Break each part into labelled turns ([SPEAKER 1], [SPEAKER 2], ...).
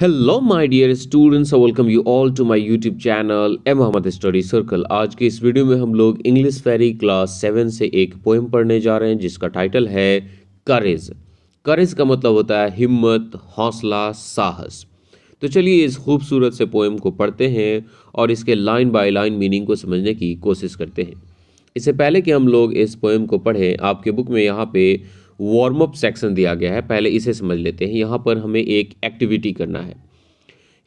[SPEAKER 1] Hello my dear students welcome you all to my YouTube channel A Mohammad study circle आज के इस video में हम लोग इंग्लिश फेरी क्लास सेवन से एक पोएम पढ़ने जा रहे हैं जिसका टाइटल है करेज करेज का मतलब होता है हिम्मत हौसला साहस तो चलिए इस खूबसूरत से पोएम को पढ़ते हैं और इसके लाइन बाय लाइन मीनिंग को समझने की कोशिश करते हैं इससे पहले कि हम लोग इस पोएम को पढ़ें आपके बुक में यहाँ पे वार्म अप सेक्शन दिया गया है पहले इसे समझ लेते हैं यहाँ पर हमें एक एक्टिविटी करना है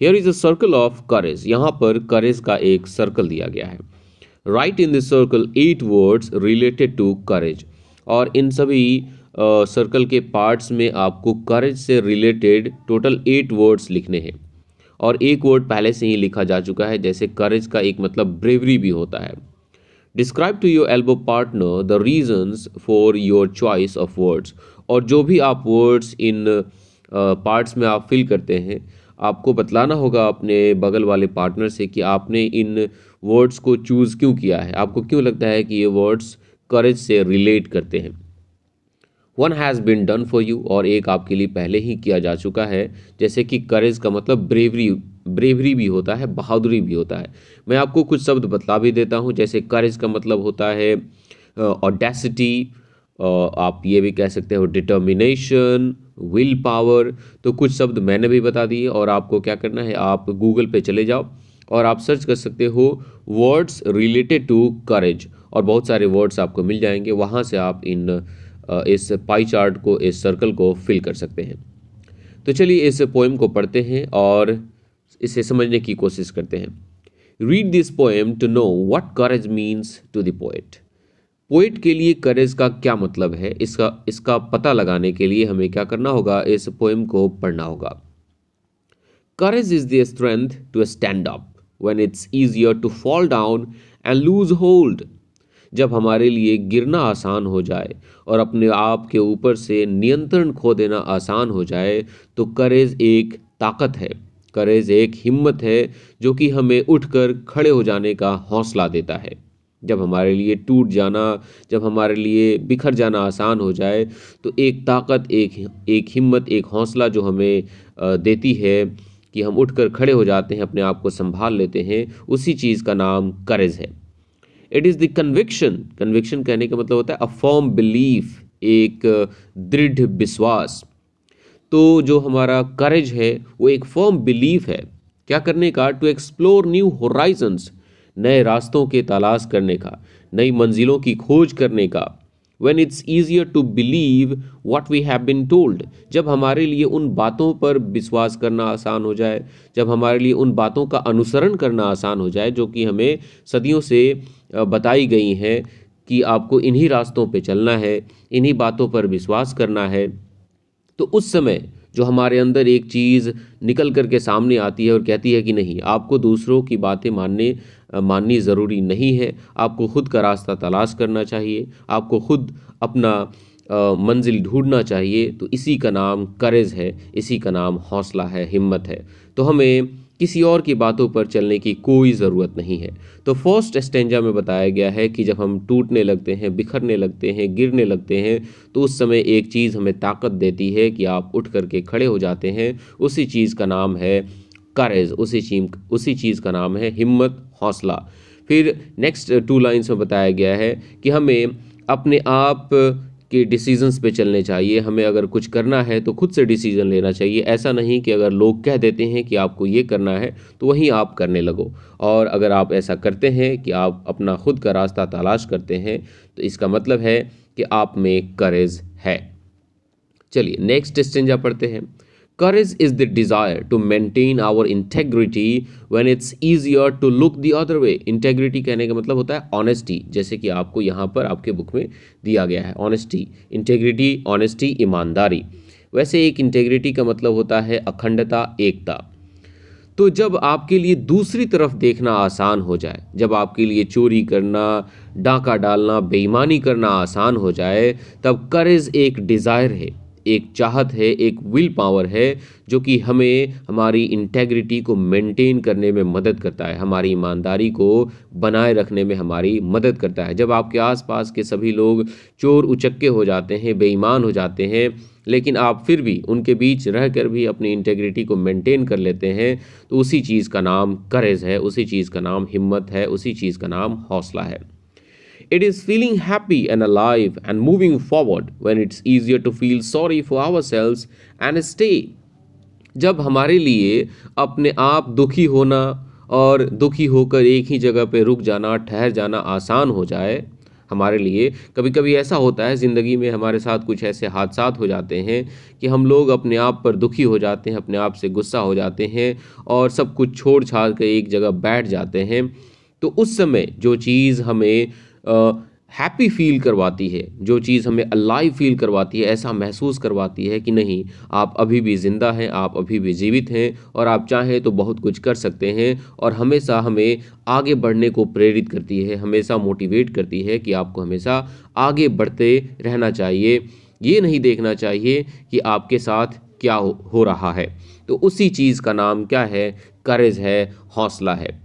[SPEAKER 1] here is a circle of courage यहाँ पर करेज का एक सर्कल दिया गया है right in this circle eight words related to courage और इन सभी सर्कल uh, के पार्ट्स में आपको करेज से रिलेटेड टोटल एट वर्ड्स लिखने हैं और एक वर्ड पहले से ही लिखा जा चुका है जैसे करेज का एक मतलब ब्रेवरी भी होता है describe to your elbow partner the reasons for your choice of words और जो भी आप वर्ड्स इन पार्ट्स में आप फिल करते हैं आपको बतलाना होगा अपने बगल वाले पार्टनर से कि आपने इन वर्ड्स को चूज़ क्यों किया है आपको क्यों लगता है कि ये वर्ड्स करेज से रिलेट करते हैं one has been done for you और एक आपके लिए पहले ही किया जा चुका है जैसे कि करेज का मतलब ब्रेवरी ब्रेवरी भी होता है बहादुरी भी होता है मैं आपको कुछ शब्द बतला भी देता हूँ जैसे करेज का मतलब होता है ऑडेसिटी आप ये भी कह सकते हो डिटर्मिनेशन विल पावर तो कुछ शब्द मैंने भी बता दिए और आपको क्या करना है आप गूगल पे चले जाओ और आप सर्च कर सकते हो वर्ड्स रिलेटेड टू करेज और बहुत सारे वर्ड्स आपको मिल जाएंगे वहाँ से आप इन इस पाई चार्ट को इस सर्कल को फिल कर सकते हैं तो चलिए इस पोएम को पढ़ते हैं और इसे समझने की कोशिश करते हैं read this poem to know what courage means to the poet poet के लिए करेज का क्या मतलब है इसका इसका पता लगाने के लिए हमें क्या करना होगा इस पोएम को पढ़ना होगा courage is the strength to stand up when it's easier to fall down and lose hold जब हमारे लिए गिरना आसान हो जाए और अपने आप के ऊपर से नियंत्रण खो देना आसान हो जाए तो करेज एक ताकत है करेज एक हिम्मत है जो कि हमें उठकर खड़े हो जाने का हौसला देता है जब हमारे लिए टूट जाना जब हमारे लिए बिखर जाना आसान हो जाए तो एक ताकत एक एक हिम्मत एक हौसला जो हमें देती है कि हम उठकर खड़े हो जाते हैं अपने आप को संभाल लेते हैं उसी चीज़ का नाम करेज है it is the conviction conviction कहने का मतलब होता है अ फॉर्म बिलीफ एक दृढ़ विश्वास तो जो हमारा करेज है वो एक फर्म बिलीफ है क्या करने का टू एक्सप्लोर न्यू होराइजन्स नए रास्तों के तलाश करने का नई मंजिलों की खोज करने का when it's easier to believe what we have been told जब हमारे लिए उन बातों पर विश्वास करना आसान हो जाए जब हमारे लिए उन बातों का अनुसरण करना आसान हो जाए जो कि हमें सदियों से बताई गई हैं कि आपको इन्हीं रास्तों पर चलना है इन्हीं बातों पर विश्वास करना है तो उस समय जो हमारे अंदर एक चीज़ निकल कर के सामने आती है और कहती है कि नहीं आपको दूसरों की बातें मानने माननी ज़रूरी नहीं है आपको खुद का रास्ता तलाश करना चाहिए आपको खुद अपना मंजिल ढूंढना चाहिए तो इसी का नाम करेज है इसी का नाम हौसला है हिम्मत है तो हमें किसी और की बातों पर चलने की कोई ज़रूरत नहीं है तो फर्स्ट स्टेंजा में बताया गया है कि जब हम टूटने लगते हैं बिखरने लगते हैं गिरने लगते हैं तो उस समय एक चीज़ हमें ताकत देती है कि आप उठ करके खड़े हो जाते हैं उसी चीज़ का नाम है करेज उसी चीज उसी चीज़ का नाम है हिम्मत हौसला फिर नेक्स्ट टू लाइन्स में बताया गया है कि हमें अपने आप कि डिसीजंस पे चलने चाहिए हमें अगर कुछ करना है तो खुद से डिसीजन लेना चाहिए ऐसा नहीं कि अगर लोग कह देते हैं कि आपको ये करना है तो वहीं आप करने लगो और अगर आप ऐसा करते हैं कि आप अपना खुद का रास्ता तलाश करते हैं तो इसका मतलब है कि आप में करेज है चलिए नेक्स्ट स्टेंजा पढ़ते हैं courage is the desire to maintain our integrity when it's easier to look the other way integrity कहने का मतलब होता है ऑनेस्टी जैसे कि आपको यहाँ पर आपके बुक में दिया गया है ऑनेस्टी इंटेग्रिटी ऑनेस्टी ईमानदारी वैसे एक इंटेग्रिटी का मतलब होता है अखंडता एकता तो जब आपके लिए दूसरी तरफ देखना आसान हो जाए जब आपके लिए चोरी करना डाका डालना बेईमानी करना आसान हो जाए तब करेज एक डिज़ायर है एक चाहत है एक विल पावर है जो कि हमें हमारी इंटेग्रिटी को मेंटेन करने में मदद करता है हमारी ईमानदारी को बनाए रखने में हमारी मदद करता है जब आपके आसपास के सभी लोग चोर उचक्के हो जाते हैं बेईमान हो जाते हैं लेकिन आप फिर भी उनके बीच रह कर भी अपनी इंटेग्रिटी को मेंटेन कर लेते हैं तो उसी चीज़ का नाम करेज है उसी चीज़ का नाम हिम्मत है उसी चीज़ का नाम हौसला है It is feeling happy and alive and moving forward when it's easier to feel sorry for ourselves and stay. जब हमारे लिए अपने आप दुखी होना और दुखी होकर एक ही जगह पे रुक जाना ठहर जाना आसान हो जाए हमारे लिए कभी कभी ऐसा होता है ज़िंदगी में हमारे साथ कुछ ऐसे हादसा हो जाते हैं कि हम लोग अपने आप पर दुखी हो जाते हैं अपने आप से गुस्सा हो जाते हैं और सब कुछ छोड़ छाड़ कर एक जगह बैठ जाते हैं तो उस समय जो चीज़ हमें हैप्पी फील करवाती है जो चीज़ हमें अलाइव फील करवाती है ऐसा महसूस करवाती है कि नहीं आप अभी भी ज़िंदा हैं आप अभी भी जीवित हैं और आप चाहें तो बहुत कुछ कर सकते हैं और हमेशा हमें आगे बढ़ने को प्रेरित करती है हमेशा मोटिवेट करती है कि आपको हमेशा आगे बढ़ते रहना चाहिए ये नहीं देखना चाहिए कि आपके साथ क्या हो, हो रहा है तो उसी चीज़ का नाम क्या है करेज है हौसला है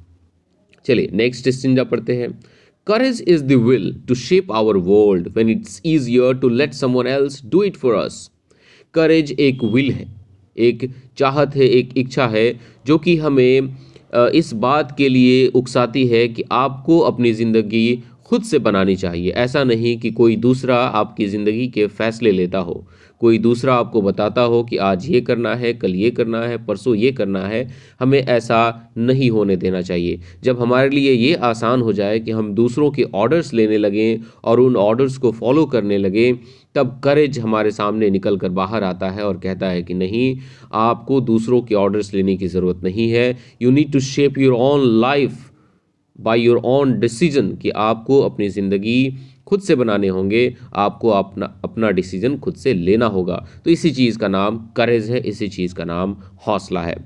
[SPEAKER 1] चलिए नेक्स्ट स्टिंजा पढ़ते हैं Courage is the will to shape our world when it's easier to let someone else do it for us. Courage एक will है एक चाहत है एक इच्छा है जो कि हमें इस बात के लिए उकसाती है कि आपको अपनी ज़िंदगी खुद से बनानी चाहिए ऐसा नहीं कि कोई दूसरा आपकी ज़िंदगी के फैसले लेता हो कोई दूसरा आपको बताता हो कि आज ये करना है कल ये करना है परसों ये करना है हमें ऐसा नहीं होने देना चाहिए जब हमारे लिए ये आसान हो जाए कि हम दूसरों के ऑर्डर्स लेने लगें और उन ऑर्डर्स को फॉलो करने लगें तब करेज हमारे सामने निकल कर बाहर आता है और कहता है कि नहीं आपको दूसरों के ऑर्डर्स लेने की ज़रूरत नहीं है you need to shape your own life by your own decision कि आपको अपनी ज़िंदगी खुद से बनाने होंगे आपको अपना अपना डिसीजन खुद से लेना होगा तो इसी चीज़ का नाम करेज है इसी चीज़ का नाम हौसला है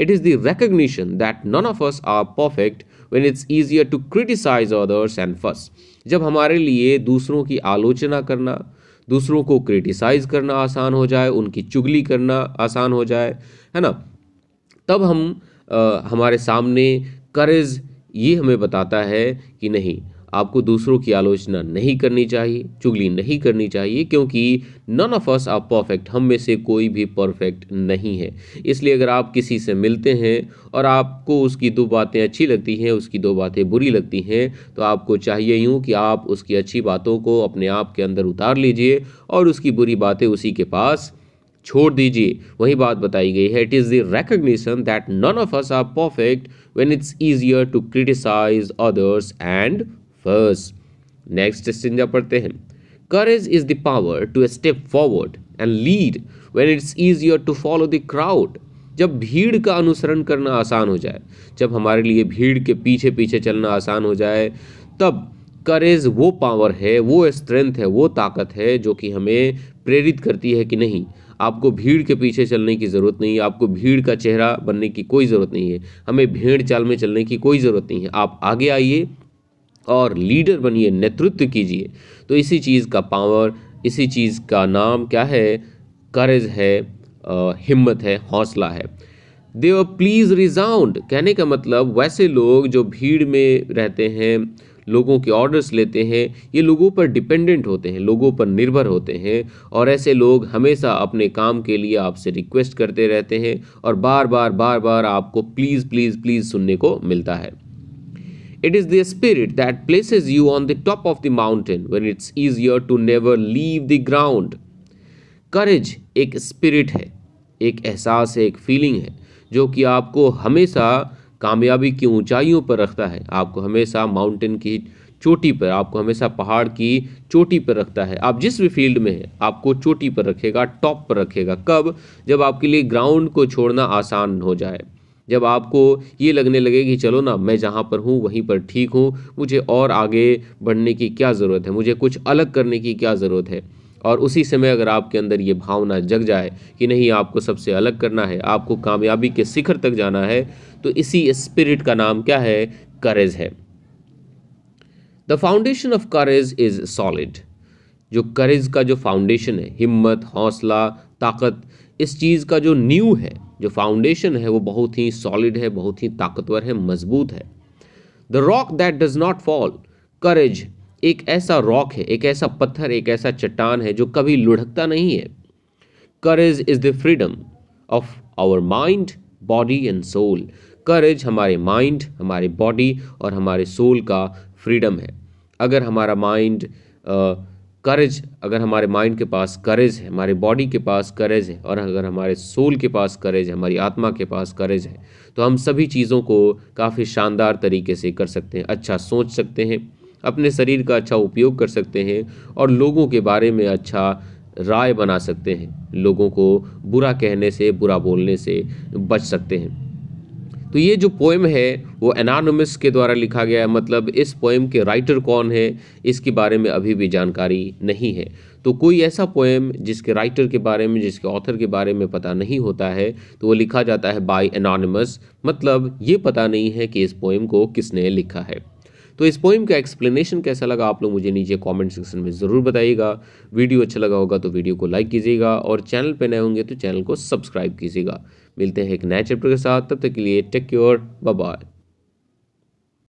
[SPEAKER 1] it is the recognition that none of us are perfect when it's easier to criticise others and fuss. जब हमारे लिए दूसरों की आलोचना करना दूसरों को क्रिटिसाइज करना आसान हो जाए उनकी चुगली करना आसान हो जाए है ना तब हम आ, हमारे सामने करेज ये हमें बताता है कि नहीं आपको दूसरों की आलोचना नहीं करनी चाहिए चुगली नहीं करनी चाहिए क्योंकि none of us are perfect हम में से कोई भी परफेक्ट नहीं है इसलिए अगर आप किसी से मिलते हैं और आपको उसकी दो बातें अच्छी लगती हैं उसकी दो बातें बुरी लगती हैं तो आपको चाहिए यूँ कि आप उसकी अच्छी बातों को अपने आप के अंदर उतार लीजिए और उसकी बुरी बातें उसी के पास छोड़ दीजिए वही बात बताई गई है it is the recognition that none of us are perfect when it's easier to criticise others and first next stanza पढ़ते हैं courage is the power to step forward and lead when it's easier to follow the crowd जब भीड़ का अनुसरण करना आसान हो जाए जब हमारे लिए भीड़ के पीछे पीछे चलना आसान हो जाए तब करेज वो पावर है वो स्ट्रेंथ है वो ताकत है जो कि हमें प्रेरित करती है कि नहीं आपको भीड़ के पीछे चलने की ज़रूरत नहीं है आपको भीड़ का चेहरा बनने की कोई ज़रूरत नहीं है हमें भीड़ चाल में चलने की कोई ज़रूरत नहीं है आप आगे आइए और लीडर बनिए नेतृत्व कीजिए तो इसी चीज़ का पावर इसी चीज़ का नाम क्या है करेज है हिम्मत है हौसला है दे आर प्लीज़ रिजाउंड कहने का मतलब वैसे लोग जो भीड़ में रहते हैं लोगों के ऑर्डर्स लेते हैं ये लोगों पर डिपेंडेंट होते हैं लोगों पर निर्भर होते हैं और ऐसे लोग हमेशा अपने काम के लिए आपसे रिक्वेस्ट करते रहते हैं और बार बार बार बार आपको प्लीज़ प्लीज़ प्लीज़ सुनने को मिलता है It is the spirit that places you on the top of the mountain when it's easier to never leave the ground. करेज एक स्पिरिट है एक एहसास है एक फीलिंग है जो कि आपको हमेशा कामयाबी की ऊंचाइयों पर रखता है आपको हमेशा माउंटेन की चोटी पर आपको हमेशा पहाड़ की चोटी पर रखता है आप जिस भी फील्ड में हैं आपको चोटी पर रखेगा टॉप पर रखेगा कब जब आपके लिए ग्राउंड को छोड़ना आसान हो जाए जब आपको ये लगने लगे कि चलो ना मैं जहाँ पर हूँ वहीं पर ठीक हूँ मुझे और आगे बढ़ने की क्या ज़रूरत है मुझे कुछ अलग करने की क्या ज़रूरत है और उसी समय अगर आपके अंदर ये भावना जग जाए कि नहीं आपको सबसे अलग करना है आपको कामयाबी के शिखर तक जाना है तो इसी स्पिरिट का नाम क्या है करेज है the foundation of courage is solid जो करेज का जो फाउंडेशन है हिम्मत हौसला ताकत इस चीज़ का जो न्यू है जो फाउंडेशन है वो बहुत ही सॉलिड है बहुत ही ताकतवर है मजबूत है the rock that does not fall courage एक ऐसा रॉक है एक ऐसा पत्थर एक ऐसा चट्टान है जो कभी लुढ़कता नहीं है courage is the freedom of our mind body and soul courage हमारे माइंड हमारे बॉडी और हमारे सोल का फ्रीडम है अगर हमारा माइंड करेज अगर हमारे माइंड के पास करेज है हमारे बॉडी के पास करेज है और अगर हमारे सोल के पास करेज है हमारी आत्मा के पास करेज है तो हम सभी चीज़ों को काफ़ी शानदार तरीके से कर सकते हैं अच्छा सोच सकते हैं अपने शरीर का अच्छा उपयोग कर सकते हैं और लोगों के बारे में अच्छा राय बना सकते हैं लोगों को बुरा कहने से बुरा बोलने से बच सकते हैं तो ये जो पोएम है वो एनानमस के द्वारा लिखा गया है मतलब इस पोएम के राइटर कौन है इसके बारे में अभी भी जानकारी नहीं है तो कोई ऐसा पोएम जिसके राइटर के बारे में जिसके ऑथर के बारे में पता नहीं होता है तो वो लिखा जाता है बाय एनानमस मतलब ये पता नहीं है कि इस पोएम को किसने लिखा है तो इस पोइम का एक्सप्लेनेशन कैसा लगा आप लोग मुझे नीचे कमेंट सेक्शन में ज़रूर बताइएगा वीडियो अच्छा लगा होगा तो वीडियो को लाइक कीजिएगा और चैनल पर नए होंगे तो चैनल को सब्सक्राइब कीजिएगा मिलते हैं एक नए चैप्टर के साथ तब तक के लिए टेक क्योर बाय